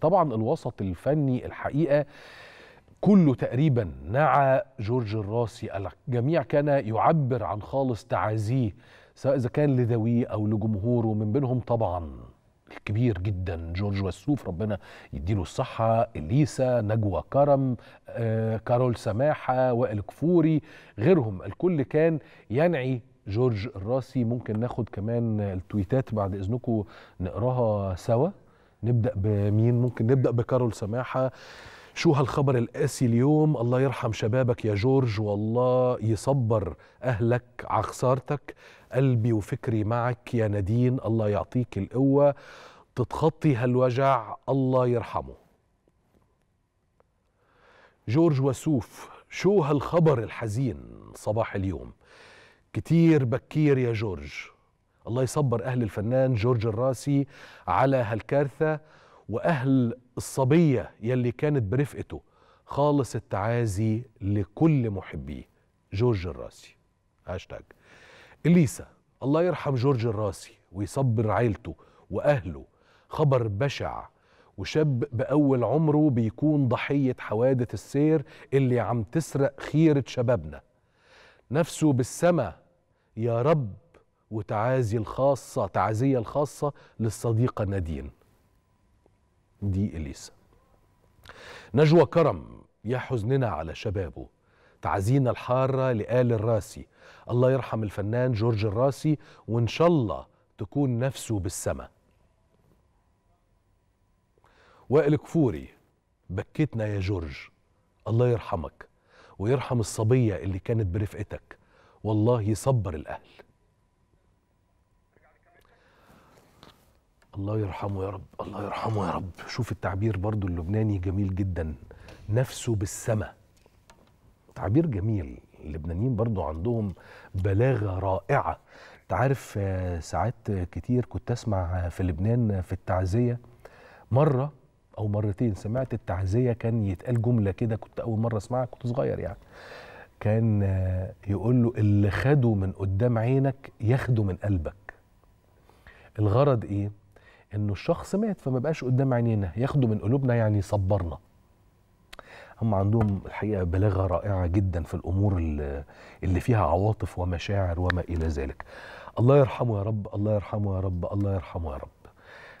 طبعا الوسط الفني الحقيقه كله تقريبا نعى جورج الراسي الجميع كان يعبر عن خالص تعازيه سواء اذا كان لذويه او لجمهوره من بينهم طبعا الكبير جدا جورج وسوف ربنا يديله الصحة إليسا نجوى كرم آه، كارول سماحة وائل كفوري غيرهم الكل كان ينعي جورج الراسي ممكن ناخد كمان التويتات بعد إذنكم نقراها سوا نبدا بمين ممكن نبدا بكارول سماحه شو هالخبر القاسي اليوم الله يرحم شبابك يا جورج والله يصبر أهلك على خسارتك قلبي وفكري معك يا نادين الله يعطيك القوة تتخطي هالوجع الله يرحمه جورج وسوف شو هالخبر الحزين صباح اليوم كتير بكير يا جورج الله يصبر أهل الفنان جورج الراسي على هالكارثة وأهل الصبية يلي كانت برفقته خالص التعازي لكل محبيه جورج الراسي هاشتاج إليسا الله يرحم جورج الراسي ويصبر عيلته وأهله خبر بشع وشاب بأول عمره بيكون ضحية حوادث السير اللي عم تسرق خيرة شبابنا نفسه بالسما يا رب وتعازي الخاصة تعزية الخاصة للصديقة نادين دي إليسا نجوى كرم يا حزننا على شبابه تعزينا الحارة لآل الراسي الله يرحم الفنان جورج الراسي وإن شاء الله تكون نفسه بالسما وائل كفوري بكتنا يا جورج الله يرحمك ويرحم الصبية اللي كانت برفقتك والله صبر الأهل الله يرحمه يا رب الله يرحمه يا رب شوف التعبير برضو اللبناني جميل جدا نفسه بالسماء تعبير جميل اللبنانيين برضو عندهم بلاغة رائعة تعرف آه، ساعات كتير كنت أسمع في لبنان في التعزية مرة أو مرتين سمعت التعزية كان يتقال جملة كده كنت أول مرة أسمعها كنت صغير يعني كان آه، يقول له اللي خده من قدام عينك ياخده من قلبك الغرض إيه؟ انه الشخص مات فما بقاش قدام عينينا ياخده من قلوبنا يعني صبرنا هم عندهم الحقيقه بلاغه رائعه جدا في الامور اللي, اللي فيها عواطف ومشاعر وما الى ذلك الله يرحمه يا رب الله يرحمه يا رب الله يرحمه يا رب